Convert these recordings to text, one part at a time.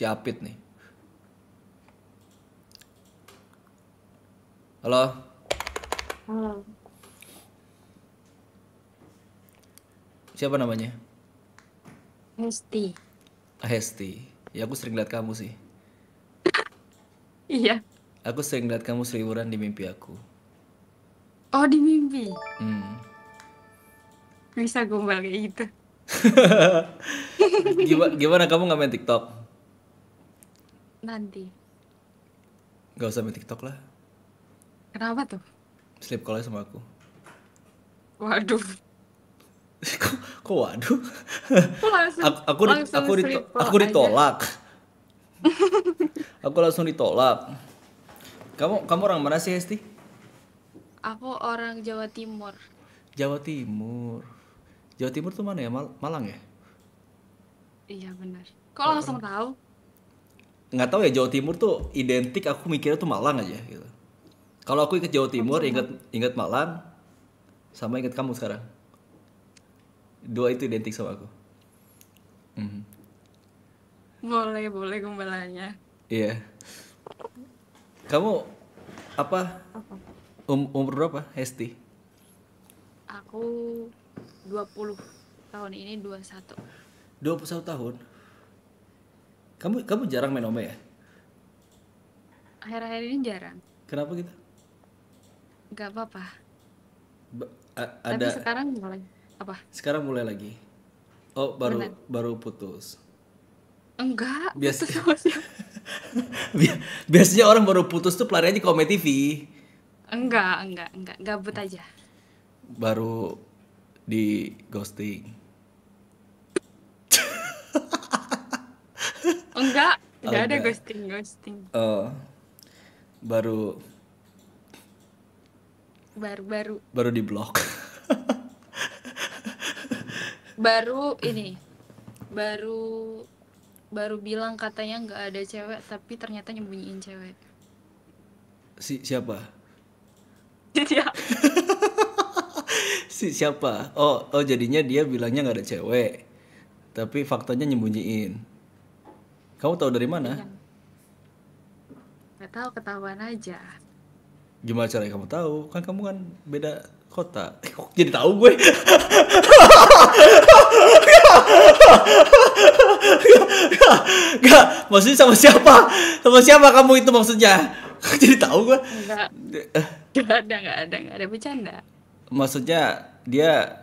si Apit nih. Halo. Halo. Siapa namanya? Hesti. Ah, Hesti. Ya aku sering lihat kamu sih. iya. Aku sering lihat kamu seliburan di mimpi aku. Oh di mimpi. Hmm. Bisa gombal kayak gitu. gimana, gimana kamu nggak main TikTok? Nanti. Gak usah main TikTok lah. Kenapa tuh? Sleep call sama aku. Waduh. kok, kok waduh? Aku langsung, aku, langsung aku, aku ditolak. aku langsung ditolak. Kamu kamu orang mana sih, Hesti? Aku orang Jawa Timur. Jawa Timur. Jawa Timur tuh mana ya? Mal Malang ya? Iya benar. Kok oh, langsung tahu? nggak tahu ya Jawa Timur tuh identik aku mikirnya tuh Malang aja gitu. Kalau aku ke Jawa Timur, inget inget Malang, sama inget kamu sekarang. Dua itu identik sama aku. Mm. Boleh boleh gembalanya. Iya. Yeah. Kamu apa? Um, umur berapa, Hesti? Aku 20 tahun ini 21. 21 tahun? Kamu kamu jarang main Ome ya? Akhir-akhir ini jarang. Kenapa gitu? Gak apa-apa. Ba- ada... Tapi sekarang mulai apa? Sekarang mulai lagi. Oh baru Bener. baru putus. Enggak. Biasanya biasanya orang baru putus tuh pelariannya di TV. Enggak enggak enggak gabut aja. Baru di ghosting. Enggak, enggak oh, ada ghosting, ghosting. Oh. Baru baru-baru. Baru di blok. baru ini. Baru baru bilang katanya nggak ada cewek tapi ternyata nyembunyiin cewek. Si siapa? Iya. si siapa? Oh, oh jadinya dia bilangnya nggak ada cewek. Tapi faktanya nyembunyiin. Kamu tahu dari mana? Iya. Gak tahu ketahuan aja. Gimana caranya kamu tahu? Kan kamu kan beda kota. Eh, kok jadi tahu gue? Gak, maksudnya sama siapa? Sama siapa kamu itu maksudnya? jadi tahu gue? Enggak. Enggak eh. ada, gak ada, gak ada bercanda. Maksudnya dia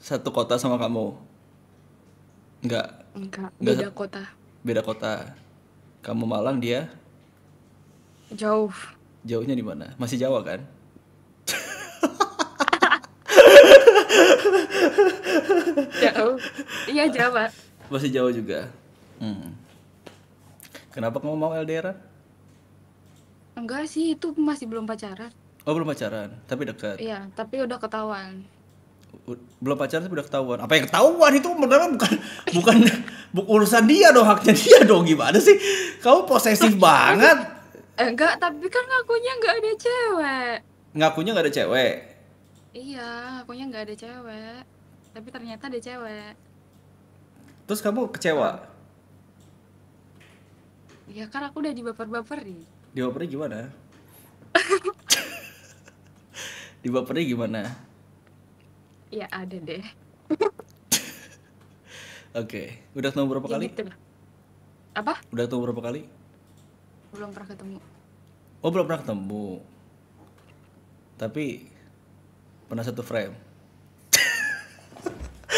satu kota sama kamu? Enggak. Enggak, beda kota beda kota. Kamu Malang dia? Jauh. Jauhnya di mana? Masih Jawa kan? Jauh. Iya Jawa. Masih Jawa juga. Hmm. Kenapa kamu mau LDR? Enggak sih, itu masih belum pacaran. Oh belum pacaran, tapi dekat. Iya, tapi udah ketahuan belum pacaran tapi udah ketahuan. Apa yang ketahuan itu benar bukan bukan urusan dia dong, haknya dia dong. Gimana sih? Kamu posesif banget. Eh, enggak, tapi kan ngakunya enggak ada cewek. Ngakunya nggak ada cewek. Iya, ngakunya nggak ada cewek. Tapi ternyata ada cewek. Terus kamu kecewa? Ya kan aku udah dibaper-baperin. dibaper gimana? dibaper gimana? ya ada deh oke okay. udah ketemu berapa ya, kali gitu apa udah ketemu berapa kali belum pernah ketemu oh belum pernah ketemu tapi pernah satu frame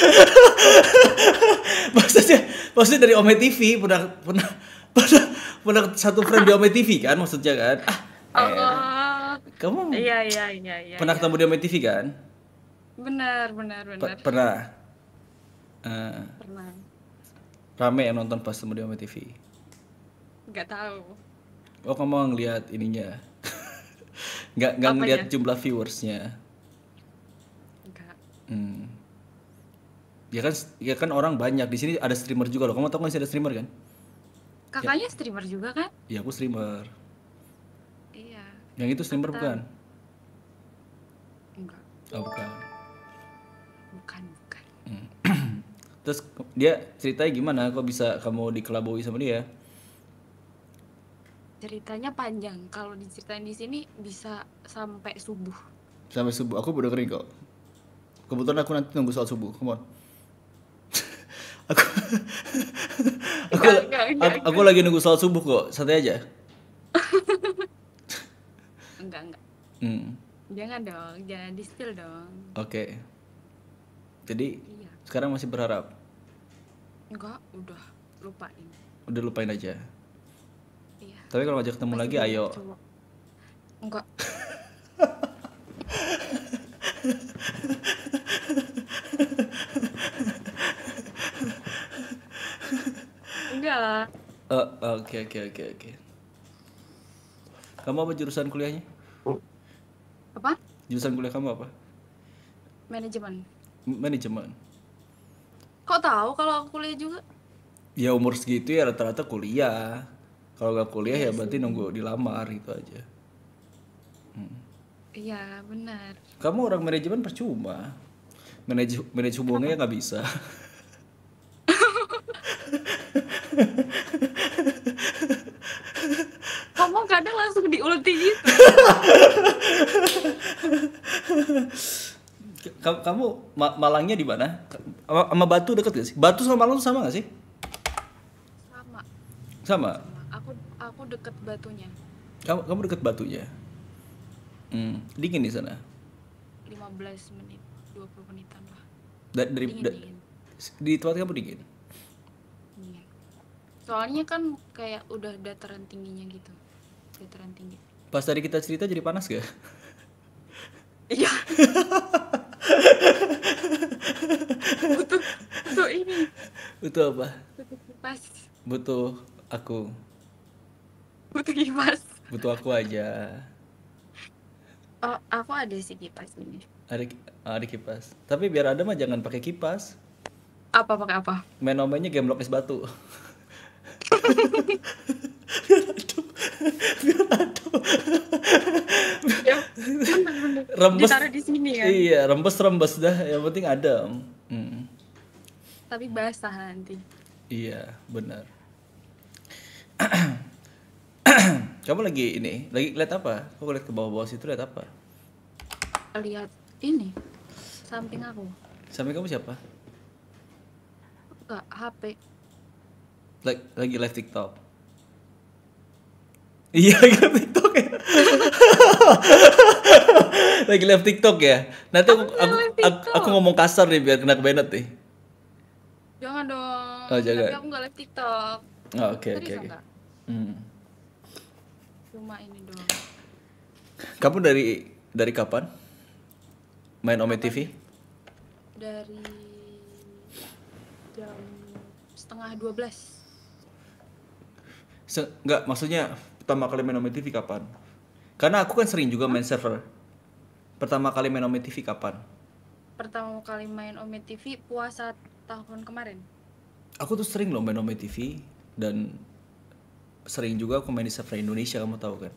maksudnya maksudnya dari Ome TV pernah pernah pernah pernah satu frame di Ome TV kan maksudnya kan ah, eh, oh, kamu iya, iya, iya, iya, pernah iya. ketemu di Ome TV kan benar benar benar P pernah uh, pernah rame yang nonton pas temu di sama TV nggak tahu oh kamu ngelihat ininya nggak nggak ngelihat jumlah viewersnya enggak hmm. ya kan ya kan orang banyak di sini ada streamer juga loh kamu tahu nggak sih ada streamer kan kakaknya ya. streamer juga kan iya aku streamer iya yang itu streamer bukan enggak oh bukan bukan bukan hmm. terus dia ceritanya gimana kok bisa kamu dikelabui sama dia ceritanya panjang kalau diceritain di sini bisa sampai subuh sampai subuh aku udah kering kok kebetulan aku nanti nunggu soal subuh come on aku aku, gak, gak, gak, aku, gak. lagi nunggu soal subuh kok santai aja enggak enggak hmm. jangan dong jangan distil dong oke okay. Jadi iya. sekarang masih berharap? Enggak, udah lupain. Udah lupain aja. Iya. Tapi kalau ngajak ketemu Masih lagi ayo. Cowok. Enggak. Enggak lah. Eh, oke oke oke oke. Kamu apa jurusan kuliahnya? Apa? Jurusan kuliah kamu apa? Manajemen manajemen. Kok tahu kalau aku kuliah juga? Ya umur segitu ya rata-rata kuliah. Kalau gak kuliah ya, ya berarti nunggu dilamar gitu aja. Hmm. Iya hmm. benar. Kamu orang manajemen percuma. Manaj manaj hubungannya nggak bisa. Kamu kadang langsung diulti gitu. Kamu, ma Malangnya di mana? Sama Batu deket gak sih? Batu sama Malang tuh sama gak sih? Sama. Sama. Aku aku deket Batunya. Kamu kamu deket Batunya. Hmm, dingin di sana. 15 menit, 20 menitan lah. Da dari dingin, dingin. di tempat kamu dingin. Iya. Soalnya kan kayak udah dataran tingginya gitu. Dataran tinggi. Pas tadi kita cerita jadi panas gak? Iya. butuh butuh ini butuh apa butuh kipas butuh aku butuh kipas butuh aku aja oh aku ada sih kipas ini ada ah, ada kipas tapi biar ada mah jangan pakai kipas apa pakai apa main namanya game blok es batu biar adem rembes ditaruh di sini ya iya, iya rembes rembes dah yang penting ada hmm. tapi basah nanti iya benar kamu lagi ini lagi lihat apa kamu lihat ke bawah-bawah situ lihat apa lihat ini samping aku samping kamu siapa enggak HP lagi, lagi live TikTok iya kan TikTok TikTok ya. lagi live TikTok ya. Nanti aku aku, aku, aku ngomong kasar nih biar kena kebenet nih. Jangan dong. Oh, jangan. Tapi aku gak live TikTok. Oh, oke oke oke. Hmm. Cuma ini doang. Kamu dari dari kapan? Main Ome TV? Dari jam setengah dua belas. Se enggak, maksudnya pertama kali main OMTV kapan? Karena aku kan sering juga main server. Pertama kali main OMTV kapan? Pertama kali main OMTV puasa tahun kemarin. Aku tuh sering loh main OMTV dan sering juga aku main di server Indonesia kamu tahu kan?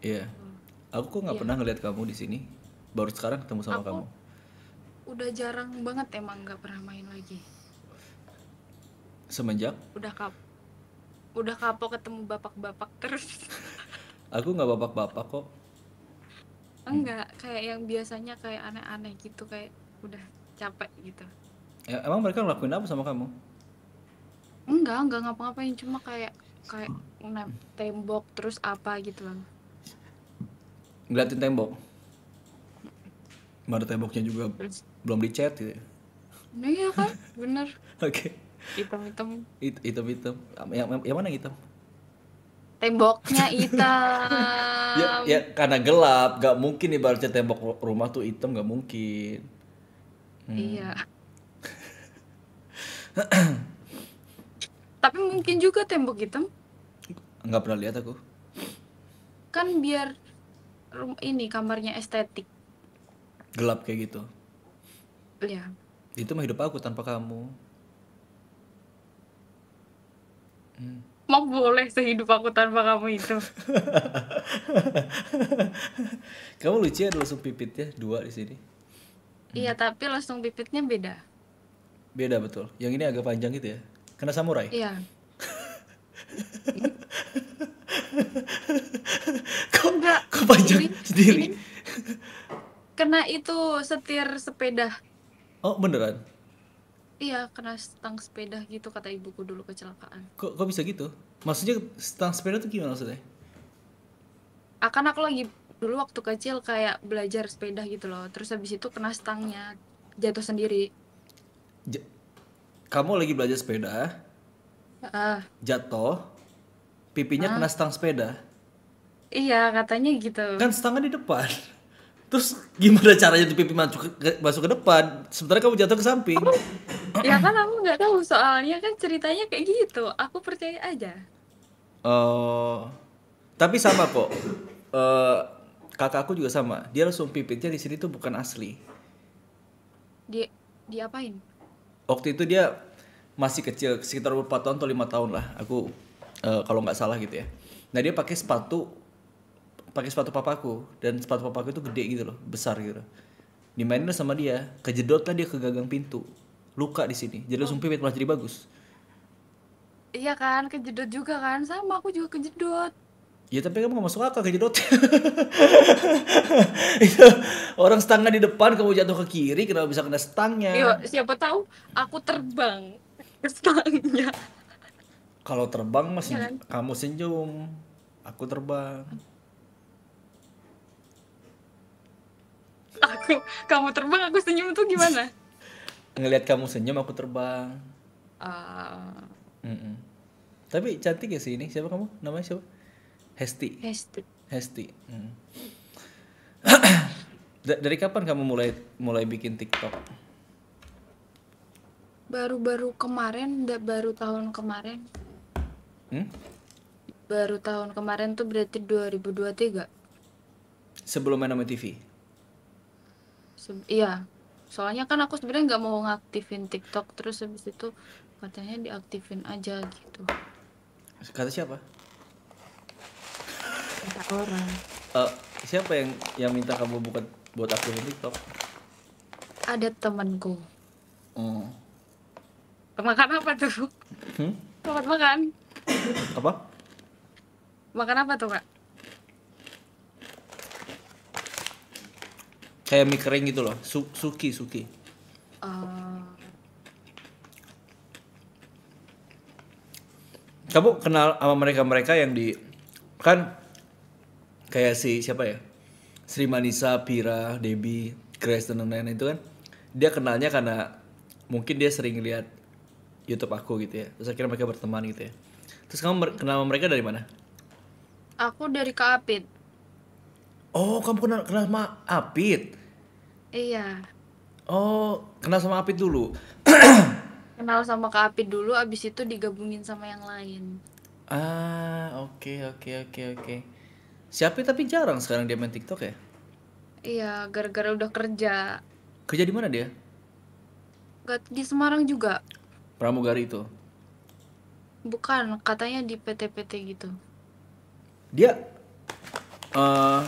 Iya. Yeah. Hmm. Aku kok nggak yeah. pernah ngeliat kamu di sini. Baru sekarang ketemu sama aku kamu. Udah jarang banget emang nggak pernah main lagi. Semenjak? Udah kap udah kapok ketemu bapak-bapak terus aku nggak bapak-bapak kok enggak kayak yang biasanya kayak aneh-aneh gitu kayak udah capek gitu ya, emang mereka ngelakuin apa sama kamu enggak enggak ngapa-ngapain cuma kayak kayak tembok terus apa gitu loh ngeliatin tembok baru temboknya juga belum dicat gitu ya iya kan bener oke okay hitam hitam It, hitam hitam yang, yang, mana hitam temboknya hitam ya, ya karena gelap gak mungkin ibaratnya tembok rumah tuh hitam gak mungkin hmm. iya tapi mungkin juga tembok hitam nggak pernah lihat aku kan biar ini kamarnya estetik gelap kayak gitu iya itu mah hidup aku tanpa kamu hmm. mau boleh sehidup aku tanpa kamu itu kamu lucu ya langsung ya dua di sini iya hmm. tapi langsung pipitnya beda beda betul yang ini agak panjang gitu ya Kena samurai iya kok nggak kok panjang ini, sendiri ini, kena itu setir sepeda oh beneran Iya, kena stang sepeda gitu kata ibuku dulu kecelakaan. Kok kok bisa gitu? Maksudnya stang sepeda tuh gimana maksudnya? Akan ah, aku lagi dulu waktu kecil kayak belajar sepeda gitu loh. Terus habis itu kena stangnya, jatuh sendiri. J Kamu lagi belajar sepeda? Uh. Jatuh. Pipinya uh. kena stang sepeda. Iya, katanya gitu. Kan stangnya di depan terus gimana caranya tuh pipi masuk ke, masuk ke depan sementara kamu jatuh ke samping oh ya kan aku nggak tahu soalnya kan ceritanya kayak gitu aku percaya aja oh tapi sama kok uh, eh, aku juga sama dia langsung pipitnya di sini tuh bukan asli dia diapain waktu itu dia masih kecil sekitar empat tahun atau lima tahun lah aku uh, kalau nggak salah gitu ya nah dia pakai sepatu pakai sepatu papaku dan sepatu papaku itu gede gitu loh besar gitu dimainin sama dia kejedot lah dia ke gagang pintu luka di sini jadi langsung pipit malah jadi bagus iya kan kejedot juga kan sama aku juga kejedot Ya tapi kamu gak masuk akal kejedot orang stangnya di depan kamu jatuh ke kiri kenapa bisa kena stangnya? Iya, siapa tahu aku terbang ke stangnya. Kalau terbang masih ya, kan? kamu senyum, aku terbang. Aku kamu terbang aku senyum tuh gimana? ngelihat kamu senyum aku terbang uh, mm -mm. tapi cantik ya sih ini siapa kamu namanya siapa Hesti Hesti Hesti mm. dari kapan kamu mulai mulai bikin TikTok baru-baru kemarin baru tahun kemarin hmm? baru tahun kemarin tuh berarti 2023 sebelum main sama TV Se iya soalnya kan aku sebenarnya nggak mau ngaktifin TikTok terus habis itu katanya diaktifin aja gitu kata siapa kata orang uh, siapa yang yang minta kamu buka buat aktifin TikTok ada temanku oh makan apa tuh hmm? makan apa apa makan apa tuh kak kayak mie kering gitu loh Su suki suki uh... kamu kenal sama mereka mereka yang di kan kayak si siapa ya Sri Manisa Pira Debi, Grace dan lain-lain itu kan dia kenalnya karena mungkin dia sering lihat YouTube aku gitu ya terus akhirnya mereka berteman gitu ya terus kamu kenal sama mereka dari mana aku dari Kapit oh kamu kenal kenal sama Apit Iya. Oh, kenal sama Apit dulu. kenal sama Kak Apit dulu abis itu digabungin sama yang lain. Ah, oke okay, oke okay, oke okay, oke. Okay. Siapa tapi jarang sekarang dia main TikTok ya? Iya, gara-gara udah kerja. Kerja di mana dia? Gak di Semarang juga. Pramugari itu. Bukan, katanya di PT-PT gitu. Dia uh,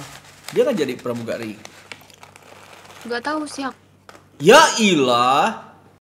dia kan jadi pramugari. Gak tahu sih Ya ilah.